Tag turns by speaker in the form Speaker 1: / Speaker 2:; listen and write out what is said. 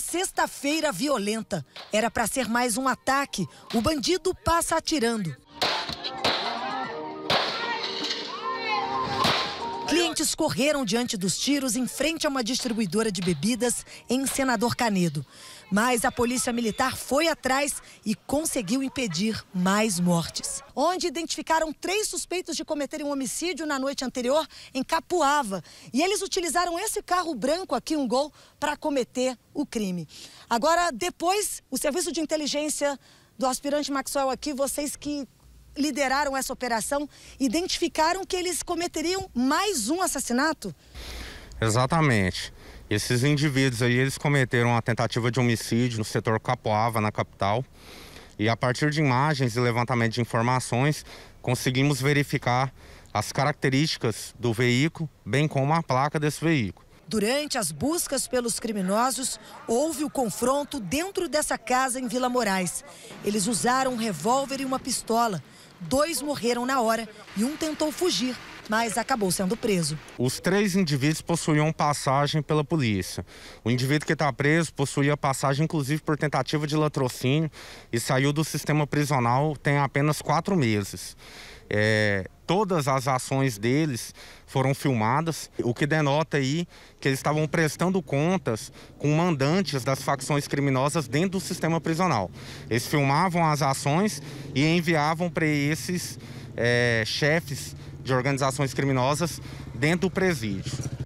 Speaker 1: sexta-feira violenta. Era para ser mais um ataque. O bandido passa atirando. correram diante dos tiros em frente a uma distribuidora de bebidas em Senador Canedo. Mas a polícia militar foi atrás e conseguiu impedir mais mortes. Onde identificaram três suspeitos de cometerem um homicídio na noite anterior em Capuava. E eles utilizaram esse carro branco aqui, um gol, para cometer o crime. Agora, depois, o serviço de inteligência do aspirante Maxwell aqui, vocês que lideraram essa operação identificaram que eles cometeriam mais um assassinato?
Speaker 2: Exatamente. Esses indivíduos aí, eles cometeram uma tentativa de homicídio no setor Capoava, na capital. E a partir de imagens e levantamento de informações, conseguimos verificar as características do veículo, bem como a placa desse veículo.
Speaker 1: Durante as buscas pelos criminosos, houve o confronto dentro dessa casa em Vila Moraes. Eles usaram um revólver e uma pistola dois morreram na hora e um tentou fugir, mas acabou sendo preso.
Speaker 2: Os três indivíduos possuíam passagem pela polícia. O indivíduo que está preso possuía passagem, inclusive, por tentativa de latrocínio e saiu do sistema prisional tem apenas quatro meses. É, todas as ações deles foram filmadas, o que denota aí que eles estavam prestando contas com mandantes das facções criminosas dentro do sistema prisional. Eles filmavam as ações e enviavam para esses é, chefes de organizações criminosas dentro do presídio.